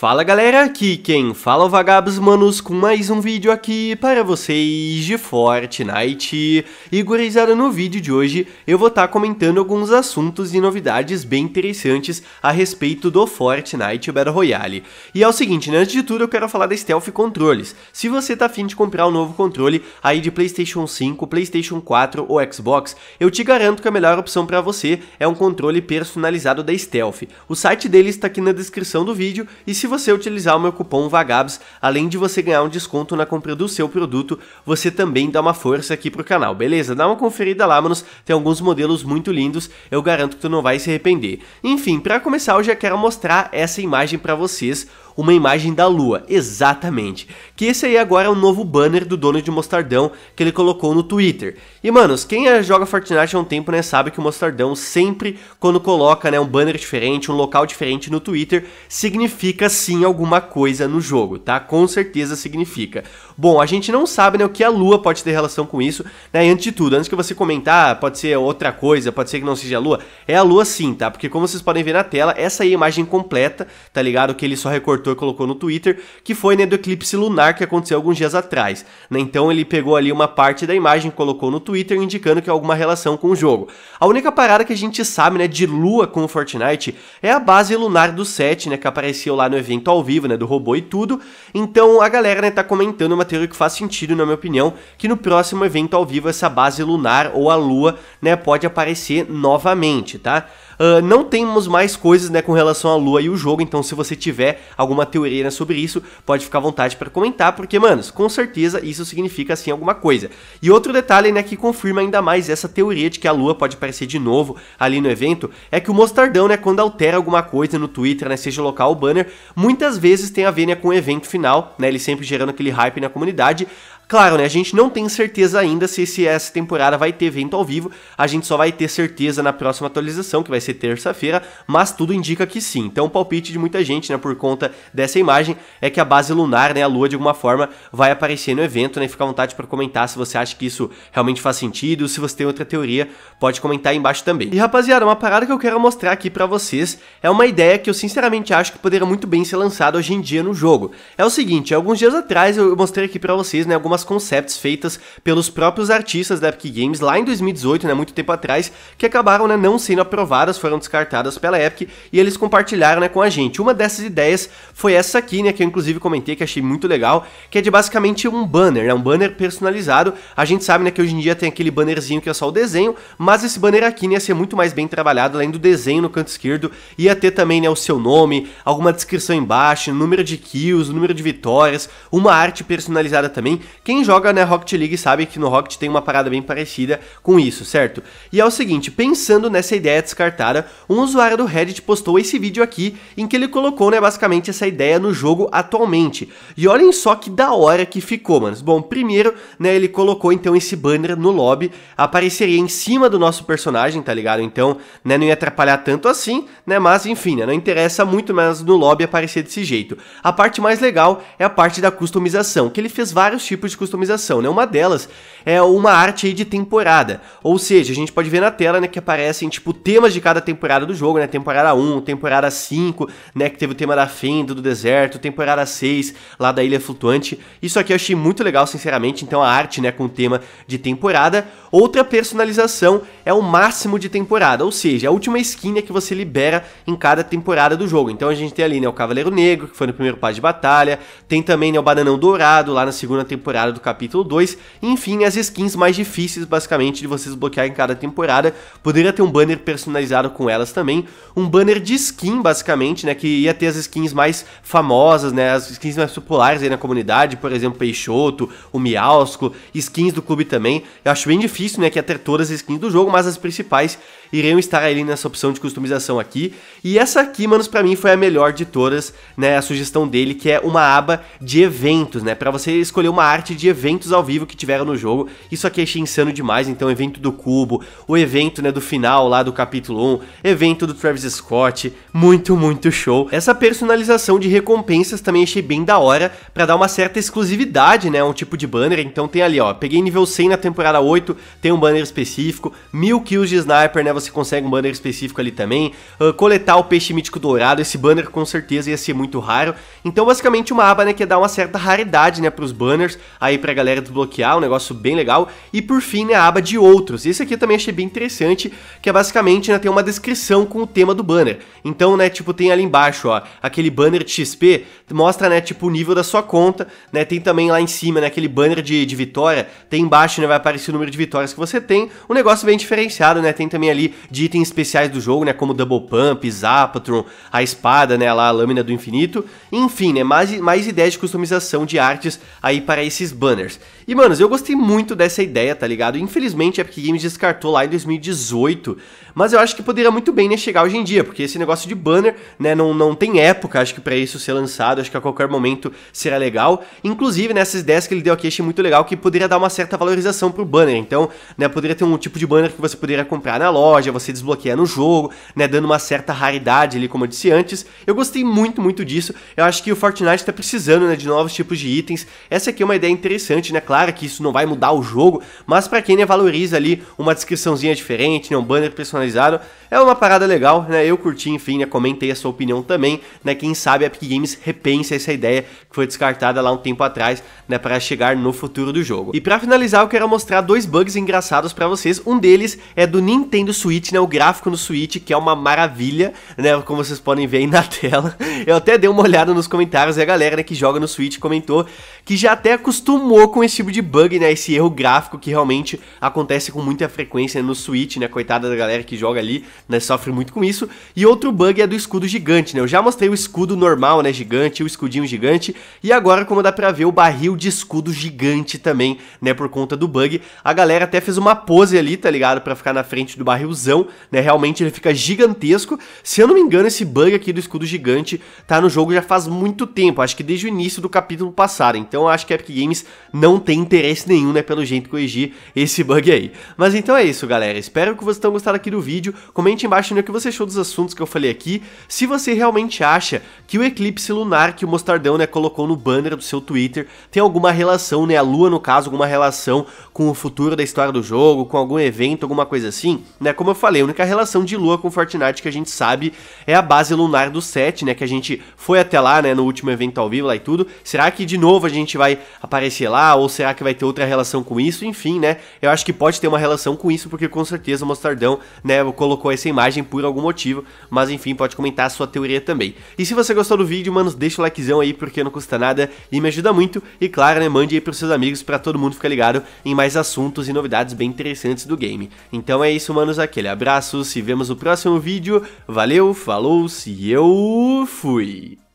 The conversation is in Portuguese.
Fala galera, aqui quem fala é o Vagabos Manos com mais um vídeo aqui para vocês de Fortnite. E gurizada, no vídeo de hoje eu vou estar tá comentando alguns assuntos e novidades bem interessantes a respeito do Fortnite Battle Royale. E é o seguinte, né? antes de tudo eu quero falar da Stealth Controles. Se você tá afim de comprar um novo controle aí de Playstation 5, Playstation 4 ou Xbox, eu te garanto que a melhor opção para você é um controle personalizado da Stealth. O site deles está aqui na descrição do vídeo e se você utilizar o meu cupom VAGABS, além de você ganhar um desconto na compra do seu produto, você também dá uma força aqui pro canal, beleza? Dá uma conferida lá, manos, tem alguns modelos muito lindos, eu garanto que tu não vai se arrepender. Enfim, para começar eu já quero mostrar essa imagem para vocês, uma imagem da lua, exatamente. Que esse aí agora é o novo banner do dono de Mostardão que ele colocou no Twitter. E manos, quem é, joga Fortnite há um tempo, né, sabe que o Mostardão sempre quando coloca, né, um banner diferente, um local diferente no Twitter, significa sim alguma coisa no jogo, tá? Com certeza significa. Bom, a gente não sabe, né, o que a lua pode ter relação com isso, né? E antes de tudo, antes que você comentar, ah, pode ser outra coisa, pode ser que não seja a lua, é a lua sim, tá? Porque como vocês podem ver na tela, essa aí é a imagem completa, tá ligado? Que ele só recortou cantor colocou no Twitter, que foi né, do eclipse lunar que aconteceu alguns dias atrás. Né? Então ele pegou ali uma parte da imagem, colocou no Twitter, indicando que há alguma relação com o jogo. A única parada que a gente sabe né, de lua com o Fortnite é a base lunar do set, né, que apareceu lá no evento ao vivo, né, do robô e tudo. Então a galera né, tá comentando uma teoria que faz sentido, na minha opinião, que no próximo evento ao vivo essa base lunar ou a lua né, pode aparecer novamente, tá? Uh, não temos mais coisas né, com relação à Lua e o jogo, então se você tiver alguma teoria né, sobre isso, pode ficar à vontade para comentar, porque, manos, com certeza isso significa assim alguma coisa. E outro detalhe né, que confirma ainda mais essa teoria de que a Lua pode aparecer de novo ali no evento é que o Mostardão, né, quando altera alguma coisa no Twitter, né, seja local ou banner, muitas vezes tem a ver né, com o evento final, né, ele sempre gerando aquele hype na comunidade. Claro, né? A gente não tem certeza ainda se, se essa temporada vai ter evento ao vivo. A gente só vai ter certeza na próxima atualização, que vai ser terça-feira, mas tudo indica que sim. Então, o palpite de muita gente, né, por conta dessa imagem, é que a base lunar, né, a lua de alguma forma vai aparecer no evento, né? Fica à vontade para comentar se você acha que isso realmente faz sentido, se você tem outra teoria, pode comentar aí embaixo também. E rapaziada, uma parada que eu quero mostrar aqui para vocês é uma ideia que eu sinceramente acho que poderia muito bem ser lançada hoje em dia no jogo. É o seguinte, alguns dias atrás eu mostrei aqui para vocês, né, algumas algumas concepts feitas pelos próprios artistas da Epic Games lá em 2018, né, muito tempo atrás, que acabaram né, não sendo aprovadas, foram descartadas pela Epic e eles compartilharam né, com a gente. Uma dessas ideias foi essa aqui, né, que eu inclusive comentei que achei muito legal, que é de basicamente um banner, né, um banner personalizado. A gente sabe né, que hoje em dia tem aquele bannerzinho que é só o desenho, mas esse banner aqui né, ia ser muito mais bem trabalhado, além do desenho no canto esquerdo, ia ter também né, o seu nome, alguma descrição embaixo, número de kills, número de vitórias, uma arte personalizada também, quem joga na Rocket League sabe que no Rocket tem uma parada bem parecida com isso, certo? E é o seguinte, pensando nessa ideia descartada, um usuário do Reddit postou esse vídeo aqui em que ele colocou, né, basicamente essa ideia no jogo atualmente. E olhem só que da hora que ficou, manos. Bom, primeiro, né, ele colocou então esse banner no lobby, apareceria em cima do nosso personagem, tá ligado? Então, né, não ia atrapalhar tanto assim, né, mas enfim, né, não interessa muito mais no lobby aparecer desse jeito. A parte mais legal é a parte da customização, que ele fez vários tipos de customização, né? Uma delas é uma arte de temporada. Ou seja, a gente pode ver na tela, né, que aparecem tipo temas de cada temporada do jogo, né? Temporada 1, temporada 5, né, que teve o tema da fenda do deserto, temporada 6, lá da ilha flutuante. Isso aqui eu achei muito legal, sinceramente. Então a arte, né, com o tema de temporada. Outra personalização é o máximo de temporada, ou seja, é a última skin que você libera em cada temporada do jogo. Então a gente tem ali, né, o Cavaleiro Negro, que foi no primeiro par de batalha, tem também né, o Bananão Dourado lá na segunda temporada temporada do capítulo 2. Enfim, as skins mais difíceis, basicamente, de vocês bloquear em cada temporada. Poderia ter um banner personalizado com elas também. Um banner de skin, basicamente, né? Que ia ter as skins mais famosas, né? As skins mais populares aí na comunidade, por exemplo, Peixoto, o Miausco, skins do clube também. Eu acho bem difícil, né? Que ia ter todas as skins do jogo, mas as principais iriam estar ali nessa opção de customização aqui. E essa aqui, manos, pra mim foi a melhor de todas, né? A sugestão dele, que é uma aba de eventos, né? Pra você escolher uma arte parte de eventos ao vivo que tiveram no jogo. Isso aqui achei insano demais, então evento do Cubo, o evento né, do final lá do capítulo 1, evento do Travis Scott, muito, muito show. Essa personalização de recompensas também achei bem da hora, para dar uma certa exclusividade, né, um tipo de banner, então tem ali ó, peguei nível 100 na temporada 8, tem um banner específico, mil kills de sniper, né, você consegue um banner específico ali também, uh, coletar o peixe mítico dourado, esse banner com certeza ia ser muito raro, então basicamente uma aba, né, que dá uma certa raridade, né, pros banners, aí pra galera desbloquear, um negócio bem legal. E por fim, né, a aba de outros. Esse aqui eu também achei bem interessante, que é basicamente, né, tem uma descrição com o tema do banner. Então, né, tipo, tem ali embaixo, ó, aquele banner de XP, mostra, né, tipo, o nível da sua conta, né, tem também lá em cima, né, aquele banner de, de vitória, tem embaixo, né, vai aparecer o número de vitórias que você tem, um negócio bem diferenciado, né, tem também ali de itens especiais do jogo, né, como Double Pump, Zapatron, a espada, né, lá a lâmina do infinito, enfim, né, mais, mais ideias de customização de artes aí para esses esses banners. E, manos, eu gostei muito dessa ideia, tá ligado? Infelizmente, a Epic Games descartou lá em 2018, mas eu acho que poderia muito bem né, chegar hoje em dia, porque esse negócio de banner, né, não, não tem época, acho que para isso ser lançado, acho que a qualquer momento será legal. Inclusive, nessas né, ideias que ele deu aqui, achei muito legal que poderia dar uma certa valorização pro banner. Então, né, poderia ter um tipo de banner que você poderia comprar na loja, você desbloquear no jogo, né, dando uma certa raridade ali, como eu disse antes. Eu gostei muito, muito disso. Eu acho que o Fortnite tá precisando, né, de novos tipos de itens. Essa aqui é uma ideia interessante, né? Claro que isso não vai mudar o jogo, mas para quem né, valoriza ali uma descriçãozinha diferente, né, um banner personalizado, é uma parada legal, né? Eu curti, enfim, né, comentei a sua opinião também, né? Quem sabe a Epic Games repensa essa ideia que foi descartada lá um tempo atrás, né, para chegar no futuro do jogo. E para finalizar, eu quero mostrar dois bugs engraçados para vocês. Um deles é do Nintendo Switch, né, o gráfico no Switch, que é uma maravilha, né, como vocês podem ver aí na tela. Eu até dei uma olhada nos comentários e a galera né, que joga no Switch comentou que já até acostumou acostumou com esse tipo de bug, né? Esse erro gráfico que realmente acontece com muita frequência no Switch, né? Coitada da galera que joga ali, né? Sofre muito com isso. E outro bug é do escudo gigante, né? Eu já mostrei o escudo normal, né? Gigante, o escudinho gigante. E agora, como dá pra ver, o barril de escudo gigante também, né? Por conta do bug. A galera até fez uma pose ali, tá ligado? Pra ficar na frente do barrilzão, né? Realmente ele fica gigantesco. Se eu não me engano, esse bug aqui do escudo gigante tá no jogo já faz muito tempo. Acho que desde o início do capítulo passado. Então acho que a Epic Games não tem interesse nenhum, né, pelo jeito corrigir esse bug aí. Mas então é isso, galera. Espero que vocês tenham gostado aqui do vídeo. Comente embaixo né, o que você achou dos assuntos que eu falei aqui. Se você realmente acha que o eclipse lunar que o Mostardão, né, colocou no banner do seu Twitter tem alguma relação, né, a lua no caso, alguma relação com o futuro da história do jogo, com algum evento, alguma coisa assim, né? Como eu falei, a única relação de lua com Fortnite que a gente sabe é a base lunar do set, né, que a gente foi até lá, né, no último evento ao vivo lá e tudo. Será que de novo a gente vai aparecer aparecer lá, ou será que vai ter outra relação com isso? Enfim, né? Eu acho que pode ter uma relação com isso, porque com certeza o Mostardão, né, colocou essa imagem por algum motivo, mas enfim, pode comentar a sua teoria também. E se você gostou do vídeo, mano, deixa o likezão aí, porque não custa nada e me ajuda muito. E claro, né, mande aí pros seus amigos para todo mundo ficar ligado em mais assuntos e novidades bem interessantes do game. Então é isso, manos, aquele abraço, se vemos no próximo vídeo, valeu, falou, se eu fui!